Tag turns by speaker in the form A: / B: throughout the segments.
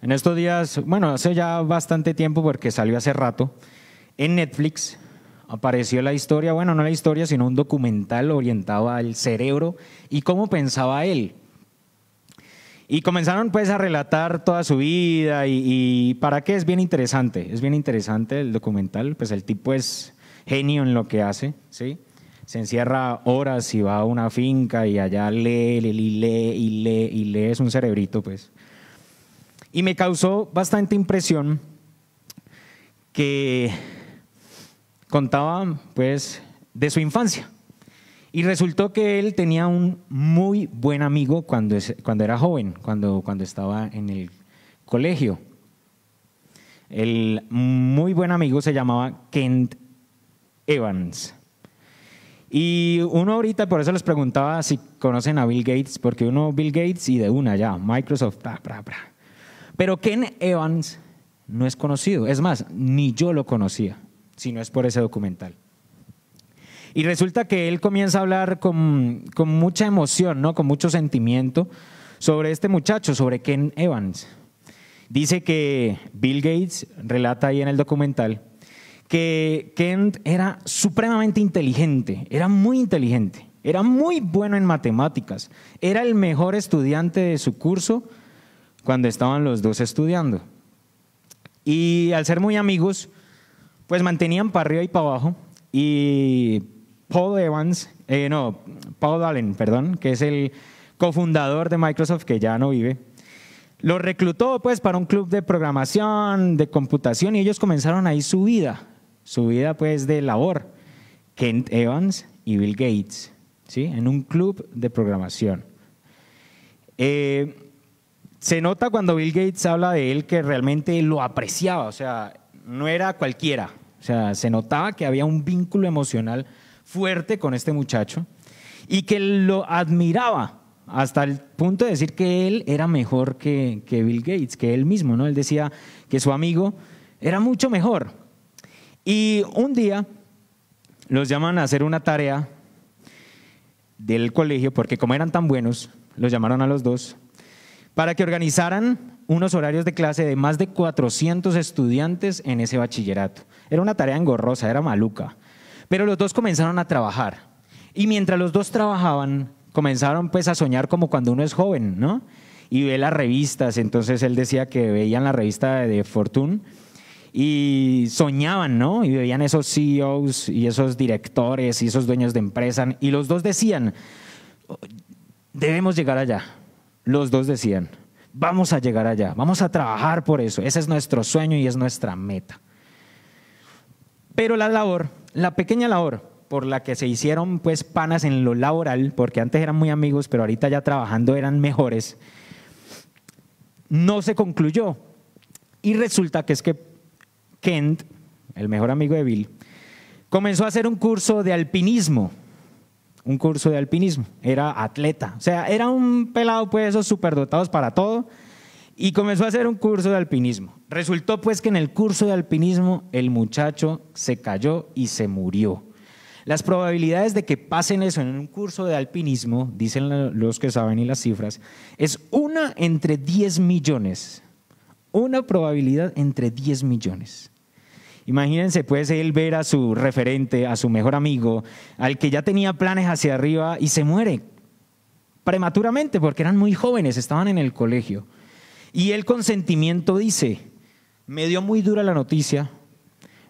A: En estos días, bueno, hace ya bastante tiempo porque salió hace rato, en Netflix apareció la historia, bueno, no la historia, sino un documental orientado al cerebro y cómo pensaba él. Y comenzaron pues a relatar toda su vida y, para qué es bien interesante, es bien interesante el documental, pues el tipo es genio en lo que hace, ¿sí? Se encierra horas y va a una finca y allá lee, lee, lee, y lee, y lee, es un cerebrito pues. Y me causó bastante impresión que contaba pues de su infancia. Y resultó que él tenía un muy buen amigo cuando, cuando era joven, cuando, cuando estaba en el colegio. El muy buen amigo se llamaba Kent Evans. Y uno ahorita, por eso les preguntaba si conocen a Bill Gates, porque uno Bill Gates y de una ya, Microsoft, bla, bla, bla. Pero Ken Evans no es conocido. Es más, ni yo lo conocía, si no es por ese documental. Y resulta que él comienza a hablar con, con mucha emoción, ¿no? con mucho sentimiento sobre este muchacho, sobre Ken Evans. Dice que Bill Gates relata ahí en el documental que Kent era supremamente inteligente, era muy inteligente, era muy bueno en matemáticas, era el mejor estudiante de su curso cuando estaban los dos estudiando. Y al ser muy amigos, pues mantenían para arriba y para abajo. Y Paul Evans, eh, no, Paul Allen, perdón, que es el cofundador de Microsoft, que ya no vive, lo reclutó pues para un club de programación, de computación, y ellos comenzaron ahí su vida, su vida pues de labor. Kent Evans y Bill Gates, ¿sí? En un club de programación. Eh, se nota cuando Bill Gates habla de él que realmente lo apreciaba, o sea, no era cualquiera, o sea, se notaba que había un vínculo emocional fuerte con este muchacho y que lo admiraba hasta el punto de decir que él era mejor que, Bill Gates, que él mismo, ¿no? Él decía que su amigo era mucho mejor. Y un día los llaman a hacer una tarea del colegio, porque como eran tan buenos, los llamaron a los dos para que organizaran unos horarios de clase de más de 400 estudiantes en ese bachillerato. Era una tarea engorrosa, era maluca. Pero los dos comenzaron a trabajar. Y mientras los dos trabajaban, comenzaron pues a soñar como cuando uno es joven, ¿no? Y ve las revistas, entonces él decía que veían la revista de Fortune y soñaban, ¿no? Y veían esos CEOs y esos directores y esos dueños de empresa y los dos decían, oh, debemos llegar allá, los dos decían, vamos a llegar allá, vamos a trabajar por eso, ese es nuestro sueño y es nuestra meta. Pero la labor, la pequeña labor por la que se hicieron pues panas en lo laboral, porque antes eran muy amigos, pero ahorita ya trabajando eran mejores, no se concluyó. Y resulta que es que Kent, el mejor amigo de Bill, comenzó a hacer un curso de alpinismo un curso de alpinismo, era atleta, o sea, era un pelado pues esos superdotados para todo y comenzó a hacer un curso de alpinismo. Resultó pues que en el curso de alpinismo el muchacho se cayó y se murió. Las probabilidades de que pasen eso en un curso de alpinismo, dicen los que saben y las cifras, es una entre 10 millones. Una probabilidad entre 10 millones. Imagínense pues él ver a su referente, a su mejor amigo, al que ya tenía planes hacia arriba y se muere prematuramente porque eran muy jóvenes, estaban en el colegio. Y el consentimiento dice, me dio muy dura la noticia,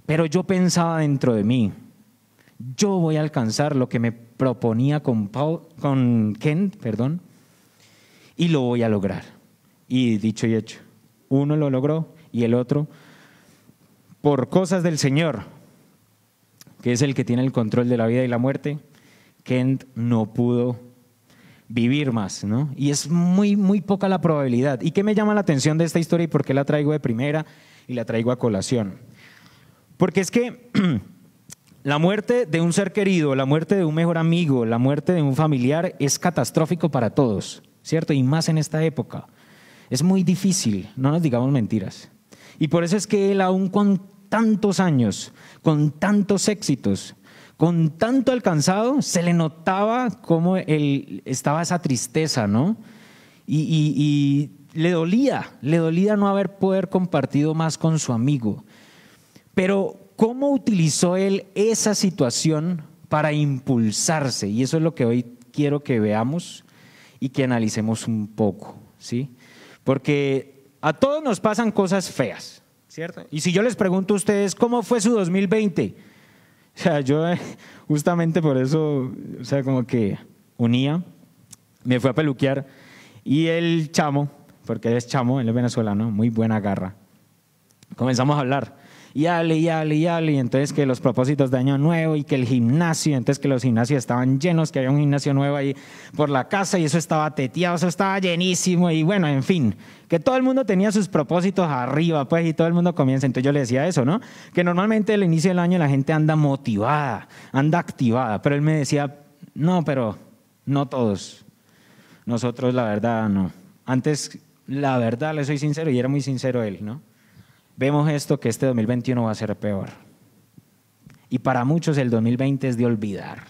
A: pero yo pensaba dentro de mí, yo voy a alcanzar lo que me proponía con, Paul, con Ken, perdón, y lo voy a lograr. Y dicho y hecho, uno lo logró y el otro por cosas del Señor, que es el que tiene el control de la vida y la muerte, Kent no pudo vivir más, Y es muy, muy poca la probabilidad. ¿Y qué me llama la atención de esta historia y por qué la traigo de primera y la traigo a colación? Porque es que la muerte de un ser querido, la muerte de un mejor amigo, la muerte de un familiar es catastrófico para todos, ¿cierto? Y más en esta época. Es muy difícil, no nos digamos mentiras. Y por eso es que él, aún con tantos años, con tantos éxitos, con tanto alcanzado, se le notaba cómo él estaba esa tristeza, ¿no? Y, le dolía, le dolía no haber poder compartido más con su amigo. Pero, ¿cómo utilizó él esa situación para impulsarse? Y eso es lo que hoy quiero que veamos y que analicemos un poco, ¿sí? Porque a todos nos pasan cosas feas, ¿cierto? Y si yo les pregunto a ustedes, ¿cómo fue su 2020? O sea, yo eh, justamente por eso, o sea, como que unía, me fue a peluquear y el chamo, porque él es chamo, él es venezolano, muy buena garra, comenzamos a hablar y yale, y y entonces que los propósitos de año nuevo y que el gimnasio, entonces que los gimnasios estaban llenos, que había un gimnasio nuevo ahí por la casa y eso estaba teteado, eso estaba llenísimo y bueno, en fin, que todo el mundo tenía sus propósitos arriba, pues, y todo el mundo comienza. Entonces yo le decía eso, ¿no? Que normalmente el inicio del año la gente anda motivada, anda activada, pero él me decía, no, pero no todos. Nosotros la verdad no. Antes, la verdad, le soy sincero y era muy sincero él, ¿no? vemos esto que este 2021 va a ser peor. Y para muchos el 2020 es de olvidar,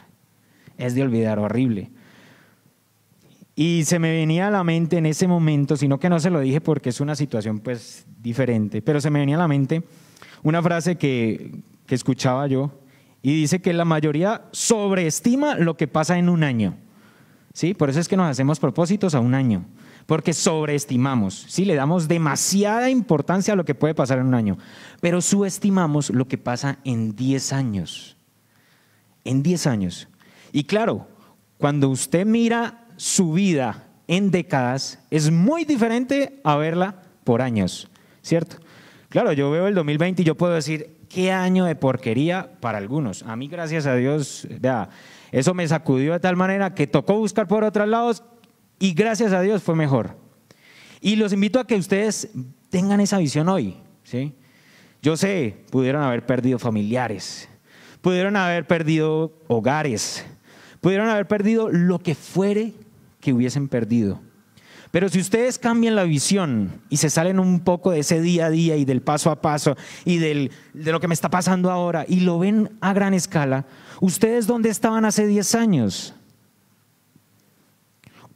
A: es de olvidar horrible. Y se me venía a la mente en ese momento, sino que no se lo dije porque es una situación pues diferente, pero se me venía a la mente una frase que, que escuchaba yo y dice que la mayoría sobreestima lo que pasa en un año. ¿Sí? Por eso es que nos hacemos propósitos a un año porque sobreestimamos, ¿sí? le damos demasiada importancia a lo que puede pasar en un año, pero subestimamos lo que pasa en 10 años. En 10 años. Y claro, cuando usted mira su vida en décadas, es muy diferente a verla por años, ¿cierto? Claro, yo veo el 2020 y yo puedo decir, qué año de porquería para algunos. A mí, gracias a Dios, ya, eso me sacudió de tal manera que tocó buscar por otros lados y gracias a Dios fue mejor. Y los invito a que ustedes tengan esa visión hoy. ¿sí? Yo sé, pudieron haber perdido familiares, pudieron haber perdido hogares, pudieron haber perdido lo que fuere que hubiesen perdido. Pero si ustedes cambian la visión y se salen un poco de ese día a día y del paso a paso y de lo que me está pasando ahora y lo ven a gran escala, ¿ustedes dónde estaban hace 10 años?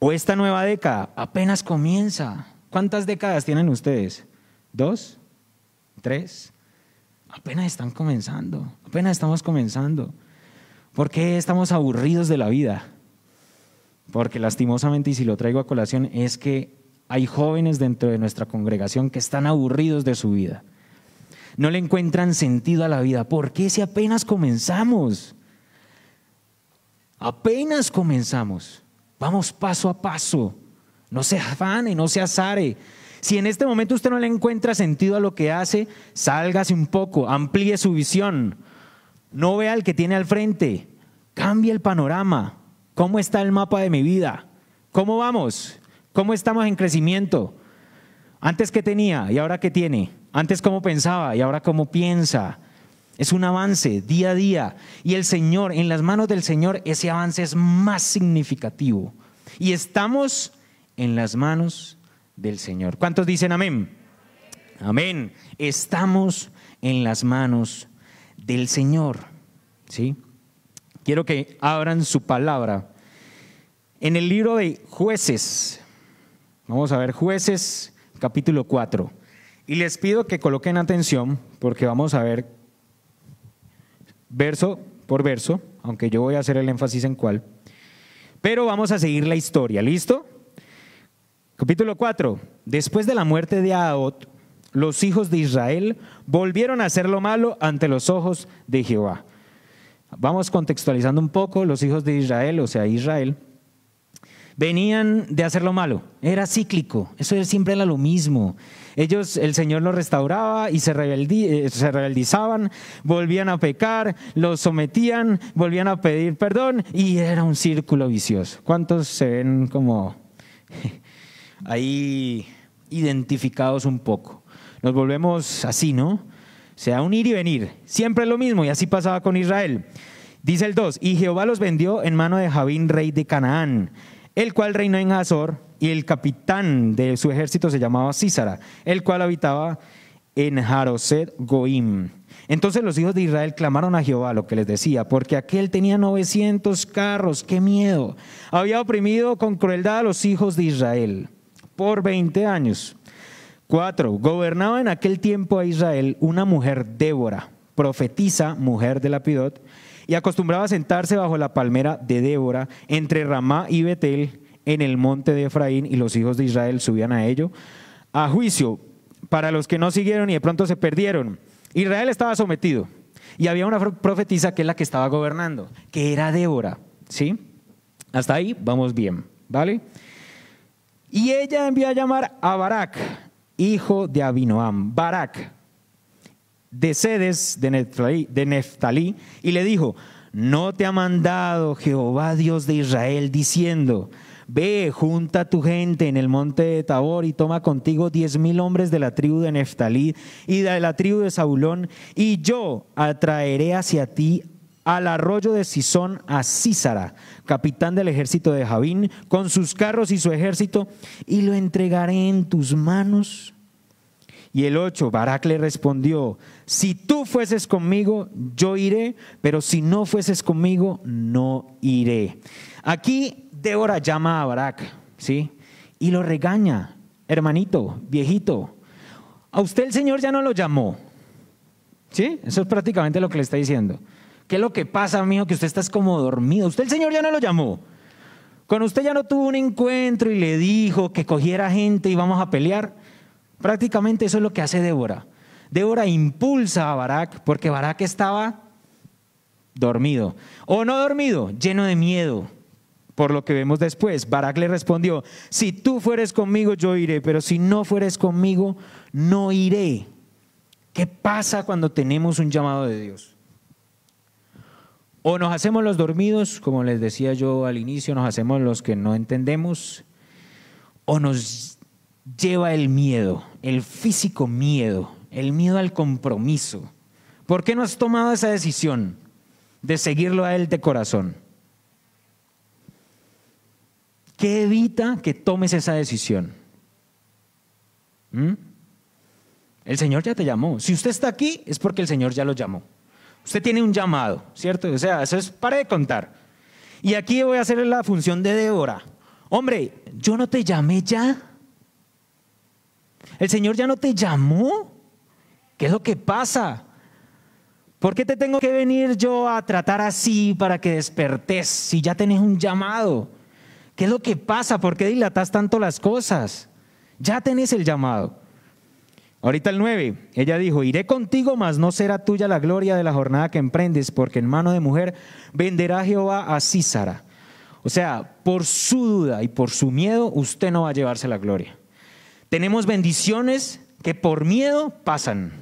A: o esta nueva década apenas comienza. ¿Cuántas décadas tienen ustedes? ¿Dos? ¿Tres? Apenas están comenzando, apenas estamos comenzando. ¿Por qué estamos aburridos de la vida? Porque lastimosamente, y si lo traigo a colación, es que hay jóvenes dentro de nuestra congregación que están aburridos de su vida. No le encuentran sentido a la vida. ¿Por qué si apenas comenzamos? Apenas comenzamos. Vamos paso a paso. No se afane, no se azare. Si en este momento usted no le encuentra sentido a lo que hace, sálgase un poco, amplíe su visión. No vea al que tiene al frente. Cambie el panorama. ¿Cómo está el mapa de mi vida? ¿Cómo vamos? ¿Cómo estamos en crecimiento? Antes qué tenía y ahora qué tiene. Antes cómo pensaba y ahora cómo piensa. Es un avance día a día. Y el Señor, en las manos del Señor, ese avance es más significativo. Y estamos en las manos del Señor. ¿Cuántos dicen amén? Amén. Estamos en las manos del Señor. ¿Sí? Quiero que abran su palabra. En el libro de jueces, vamos a ver jueces capítulo 4. Y les pido que coloquen atención porque vamos a ver verso por verso, aunque yo voy a hacer el énfasis en cuál. Pero vamos a seguir la historia, ¿listo? Capítulo 4. Después de la muerte de Aot, los hijos de Israel volvieron a hacer lo malo ante los ojos de Jehová. Vamos contextualizando un poco, los hijos de Israel, o sea, Israel, venían de hacer lo malo, era cíclico, eso siempre era lo mismo. Ellos, el Señor los restauraba y se, eh, se rebeldizaban, volvían a pecar, los sometían, volvían a pedir perdón y era un círculo vicioso. ¿Cuántos se ven como ahí identificados un poco? Nos volvemos así, ¿no? O sea, un ir y venir. Siempre lo mismo y así pasaba con Israel. Dice el 2, y Jehová los vendió en mano de Javín, rey de Canaán el cual reinó en Azor, y el capitán de su ejército se llamaba Císara, el cual habitaba en Jaroset Goim. Entonces los hijos de Israel clamaron a Jehová lo que les decía, porque aquel tenía 900 carros, qué miedo. Había oprimido con crueldad a los hijos de Israel por 20 años. 4. Gobernaba en aquel tiempo a Israel una mujer Débora, profetisa, mujer de Lapidot, y acostumbraba a sentarse bajo la palmera de Débora, entre Ramá y Betel, en el monte de Efraín, y los hijos de Israel subían a ello, a juicio para los que no siguieron y de pronto se perdieron. Israel estaba sometido y había una profetisa que es la que estaba gobernando, que era Débora, ¿sí? Hasta ahí vamos bien, ¿vale? Y ella envió a llamar a Barak, hijo de Abinoam. Barak, de Sedes de Neftalí, y le dijo, ¿no te ha mandado Jehová Dios de Israel diciendo, ve, junta tu gente en el monte de Tabor y toma contigo diez mil hombres de la tribu de Neftalí y de la tribu de Zabulón, y yo atraeré hacia ti al arroyo de Sisón a Císara, capitán del ejército de Javín, con sus carros y su ejército, y lo entregaré en tus manos. Y el ocho, Barak le respondió, si tú fueses conmigo, yo iré, pero si no fueses conmigo, no iré. Aquí Débora llama a Barak, ¿sí? Y lo regaña, hermanito, viejito. A usted el Señor ya no lo llamó, ¿sí? Eso es prácticamente lo que le está diciendo. ¿Qué es lo que pasa, amigo, que usted está como dormido? Usted el Señor ya no lo llamó. Cuando usted ya no tuvo un encuentro y le dijo que cogiera gente y vamos a pelear. Prácticamente eso es lo que hace Débora. Débora impulsa a Barak porque Barak estaba dormido. O no dormido, lleno de miedo. Por lo que vemos después, Barak le respondió, si tú fueres conmigo yo iré, pero si no fueres conmigo no iré. ¿Qué pasa cuando tenemos un llamado de Dios? O nos hacemos los dormidos, como les decía yo al inicio, nos hacemos los que no entendemos, o nos lleva el miedo, el físico miedo, el miedo al compromiso. ¿Por qué no has tomado esa decisión de seguirlo a Él de corazón? ¿Qué evita que tomes esa decisión? ¿Mm? El Señor ya te llamó. Si usted está aquí, es porque el Señor ya lo llamó. Usted tiene un llamado, ¿cierto? O sea, eso es para de contar. Y aquí voy a hacer la función de Débora. Hombre, yo no te llamé ya. El Señor ya no te llamó. ¿Qué es lo que pasa? ¿Por qué te tengo que venir yo a tratar así para que despertes si ya tenés un llamado? ¿Qué es lo que pasa? ¿Por qué dilatas tanto las cosas? Ya tenés el llamado. Ahorita el 9, ella dijo, iré contigo, mas no será tuya la gloria de la jornada que emprendes, porque en mano de mujer venderá Jehová a Císara. O sea, por su duda y por su miedo, usted no va a llevarse la gloria. Tenemos bendiciones que por miedo pasan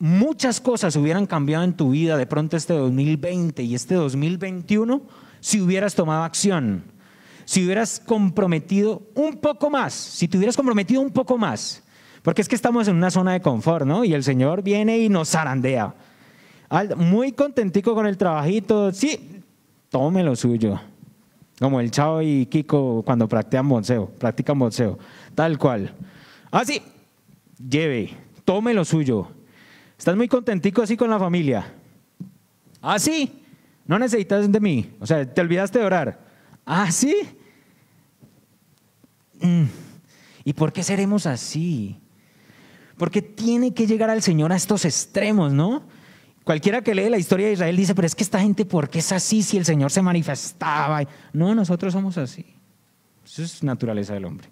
A: muchas cosas hubieran cambiado en tu vida de pronto este 2020 y este 2021 si hubieras tomado acción, si hubieras comprometido un poco más, si te hubieras comprometido un poco más. Porque es que estamos en una zona de confort, ¿no? Y el Señor viene y nos zarandea. Muy contentico con el trabajito, sí, tome lo suyo. Como el Chavo y Kiko cuando practican boxeo, practican boxeo, tal cual. Así, ah, lleve, tome lo suyo ¿Estás muy contentico así con la familia? Ah, sí. No necesitas de mí. O sea, te olvidaste de orar. Ah, sí. Mm. ¿Y por qué seremos así? Porque tiene que llegar al Señor a estos extremos, ¿no? Cualquiera que lee la historia de Israel dice, pero es que esta gente, ¿por qué es así si el Señor se manifestaba? No, nosotros somos así. Eso es naturaleza del hombre.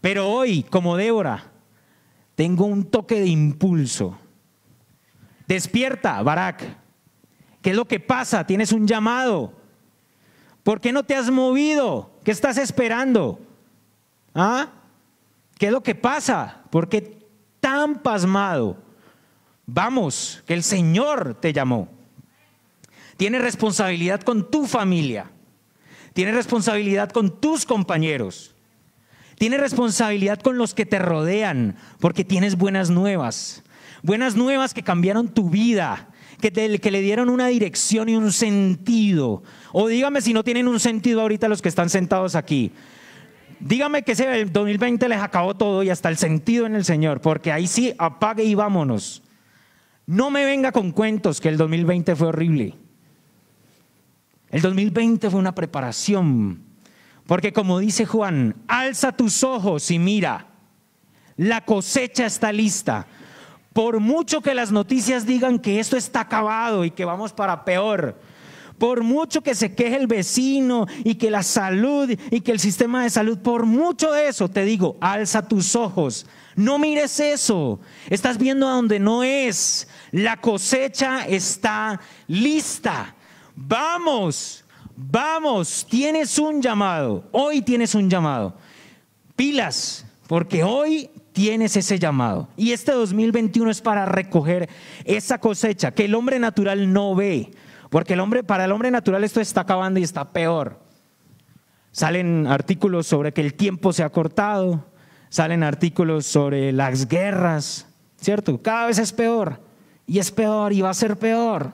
A: Pero hoy, como Débora, tengo un toque de impulso Despierta, Barak. ¿Qué es lo que pasa? Tienes un llamado. ¿Por qué no te has movido? ¿Qué estás esperando? ¿Ah? ¿Qué es lo que pasa? ¿Por qué tan pasmado? Vamos, que el Señor te llamó. Tienes responsabilidad con tu familia. Tienes responsabilidad con tus compañeros. Tienes responsabilidad con los que te rodean, porque tienes buenas nuevas. Buenas nuevas que cambiaron tu vida, que, te, que le dieron una dirección y un sentido. O dígame si no tienen un sentido ahorita los que están sentados aquí. Dígame que ese 2020 les acabó todo y hasta el sentido en el Señor, porque ahí sí apague y vámonos. No me venga con cuentos que el 2020 fue horrible. El 2020 fue una preparación, porque como dice Juan, alza tus ojos y mira, la cosecha está lista, por mucho que las noticias digan que esto está acabado y que vamos para peor, por mucho que se queje el vecino y que la salud y que el sistema de salud, por mucho de eso, te digo, alza tus ojos. No mires eso. Estás viendo a donde no es. La cosecha está lista. Vamos, vamos. Tienes un llamado. Hoy tienes un llamado. Pilas, porque hoy tienes ese llamado. Y este 2021 es para recoger esa cosecha que el hombre natural no ve, porque el hombre, para el hombre natural esto está acabando y está peor. Salen artículos sobre que el tiempo se ha cortado, salen artículos sobre las guerras, ¿cierto? Cada vez es peor y es peor y va a ser peor.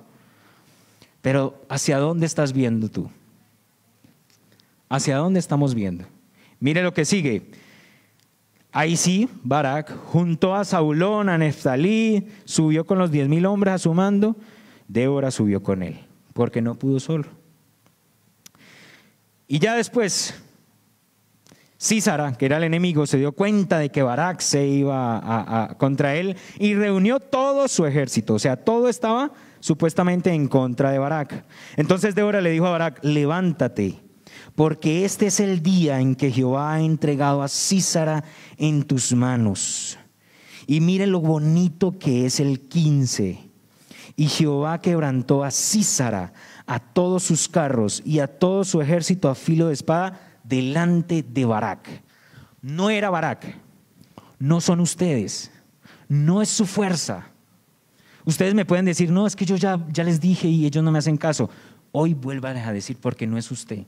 A: Pero ¿hacia dónde estás viendo tú? ¿Hacia dónde estamos viendo? Mire lo que sigue. Ahí sí, Barak juntó a Saulón, a Neftalí, subió con los diez mil hombres a su mando. Débora subió con él, porque no pudo solo. Y ya después, Císara, que era el enemigo, se dio cuenta de que Barak se iba contra él y reunió todo su ejército. O sea, todo estaba supuestamente en contra de Barak. Entonces Débora le dijo a Barak, levántate porque este es el día en que Jehová ha entregado a Císara en tus manos. Y mire lo bonito que es el 15. Y Jehová quebrantó a Císara, a todos sus carros y a todo su ejército a filo de espada delante de Barak. No era Barak, no son ustedes, no es su fuerza. Ustedes me pueden decir, no, es que yo ya, ya les dije y ellos no me hacen caso. Hoy vuelvan a decir porque no es usted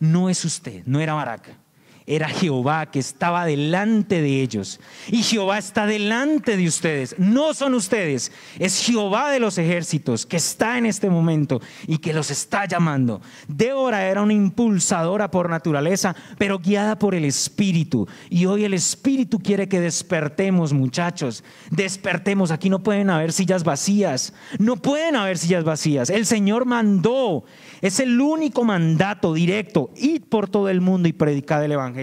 A: no es usted, no era Barak era Jehová que estaba delante de ellos. Y Jehová está delante de ustedes. No son ustedes. Es Jehová de los ejércitos que está en este momento y que los está llamando. Débora era una impulsadora por naturaleza, pero guiada por el Espíritu. Y hoy el Espíritu quiere que despertemos, muchachos. Despertemos. Aquí no pueden haber sillas vacías. No pueden haber sillas vacías. El Señor mandó. Es el único mandato directo. Id por todo el mundo y predicad el Evangelio.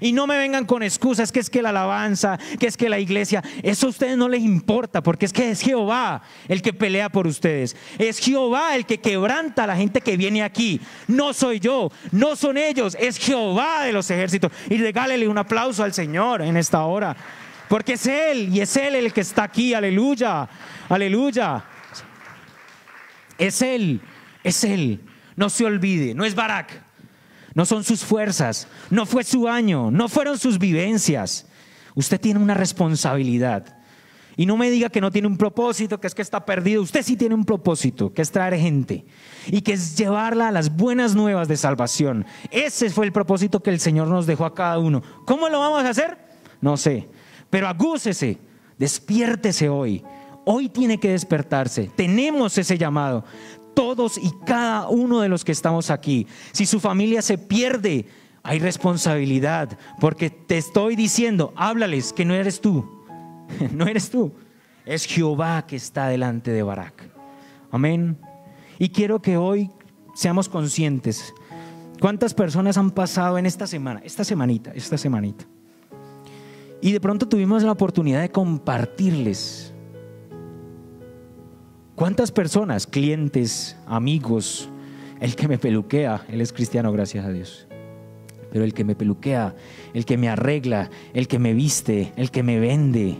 A: Y no me vengan con excusas que es que la alabanza, que es que la iglesia, eso a ustedes no les importa, porque es que es Jehová el que pelea por ustedes. Es Jehová el que quebranta a la gente que viene aquí. No soy yo, no son ellos, es Jehová de los ejércitos. Y regálele un aplauso al Señor en esta hora, porque es Él y es Él el que está aquí. Aleluya, aleluya. Es Él, es Él. No se olvide, no es Barak, no son sus fuerzas, no fue su año, no fueron sus vivencias. Usted tiene una responsabilidad. Y no me diga que no tiene un propósito, que es que está perdido. Usted sí tiene un propósito, que es traer gente y que es llevarla a las buenas nuevas de salvación. Ese fue el propósito que el Señor nos dejó a cada uno. ¿Cómo lo vamos a hacer? No sé. Pero agúcese, despiértese hoy. Hoy tiene que despertarse. Tenemos ese llamado todos y cada uno de los que estamos aquí. Si su familia se pierde, hay responsabilidad, porque te estoy diciendo, háblales que no eres tú, no eres tú, es Jehová que está delante de Barak. Amén. Y quiero que hoy seamos conscientes. ¿Cuántas personas han pasado en esta semana, esta semanita, esta semanita? Y de pronto tuvimos la oportunidad de compartirles ¿Cuántas personas, clientes, amigos, el que me peluquea, él es cristiano, gracias a Dios, pero el que me peluquea, el que me arregla, el que me viste, el que me vende?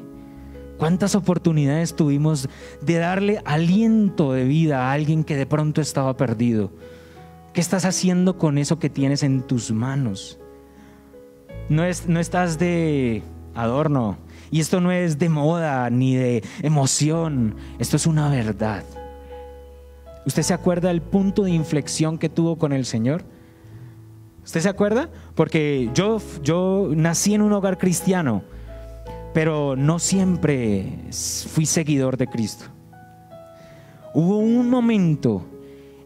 A: ¿Cuántas oportunidades tuvimos de darle aliento de vida a alguien que de pronto estaba perdido? ¿Qué estás haciendo con eso que tienes en tus manos? No, no estás de adorno, y esto no es de moda ni de emoción, esto es una verdad. ¿Usted se acuerda del punto de inflexión que tuvo con el Señor? ¿Usted se acuerda? Porque yo, yo nací en un hogar cristiano, pero no siempre fui seguidor de Cristo. Hubo un momento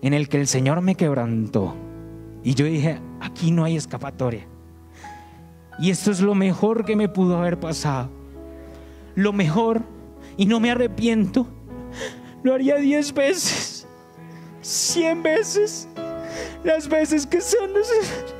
A: en el que el Señor me quebrantó y yo dije, aquí no hay escapatoria. Y esto es lo mejor que me pudo haber pasado lo mejor y no me arrepiento, lo haría diez veces, cien veces, las veces que son necesarias.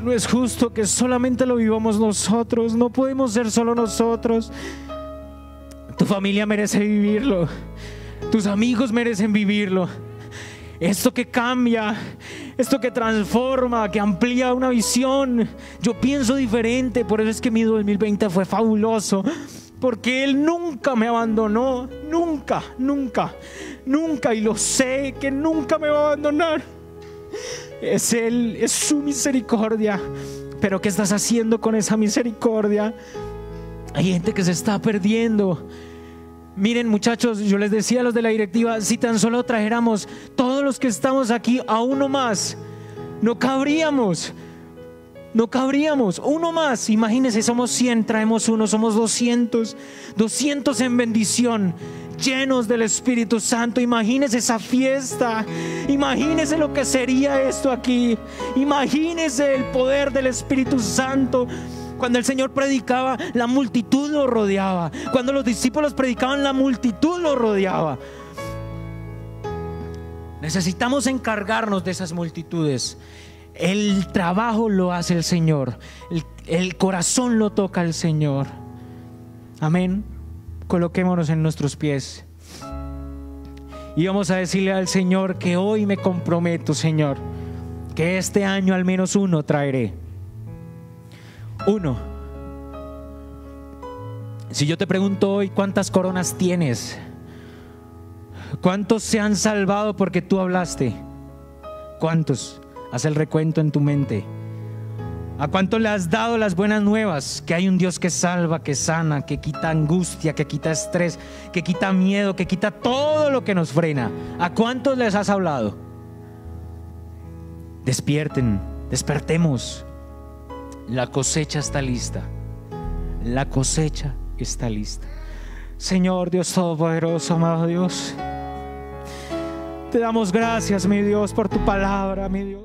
A: No es justo que solamente lo vivamos nosotros, no podemos ser solo nosotros. Tu familia merece vivirlo. Tus amigos merecen vivirlo. Esto que cambia, esto que transforma, que amplía una visión. Yo pienso diferente, por eso es que mi 2020 fue fabuloso. Porque Él nunca me abandonó, nunca, nunca, nunca. Y lo sé que nunca me va a abandonar. Es Él, es su misericordia. Pero ¿qué estás haciendo con esa misericordia? Hay gente que se está perdiendo. Miren muchachos, yo les decía a los de la directiva, si tan solo trajéramos todos los que estamos aquí a uno más, no cabríamos. No cabríamos, uno más, imagínense, somos 100, traemos uno, somos 200, 200 en bendición, llenos del Espíritu Santo, imagínense esa fiesta, imagínense lo que sería esto aquí, imagínense el poder del Espíritu Santo cuando el Señor predicaba, la multitud lo rodeaba. Cuando los discípulos predicaban, la multitud lo rodeaba. Necesitamos encargarnos de esas multitudes. El trabajo lo hace el Señor. El, corazón lo toca el Señor. Amén. Coloquémonos en nuestros pies. Y vamos a decirle al Señor que hoy me comprometo, Señor, que este año al menos uno traeré. Uno, si yo te pregunto hoy cuántas coronas tienes, cuántos se han salvado porque tú hablaste, cuántos, haz el recuento en tu mente. ¿A cuánto le has dado las buenas nuevas? Que hay un Dios que salva, que sana, que quita angustia, que quita estrés, que quita miedo, que quita todo lo que nos frena. ¿A cuántos les has hablado? Despierten, despertemos. La cosecha está lista. La cosecha está lista. Señor Dios Todopoderoso, amado Dios. Te damos gracias, mi Dios, por tu palabra, mi Dios.